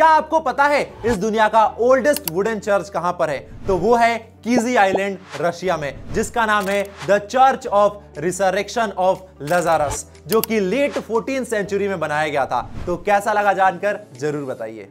क्या आपको पता है इस दुनिया का ओल्डेस्ट वुडन चर्च कहां पर है तो वो है कीजी आइलैंड रशिया में जिसका नाम है the church of resurrection of Lazarus जो कि लेट फोर्टीन सेंचुरी में बनाया गया था तो कैसा लगा जानकर जरूर बताइए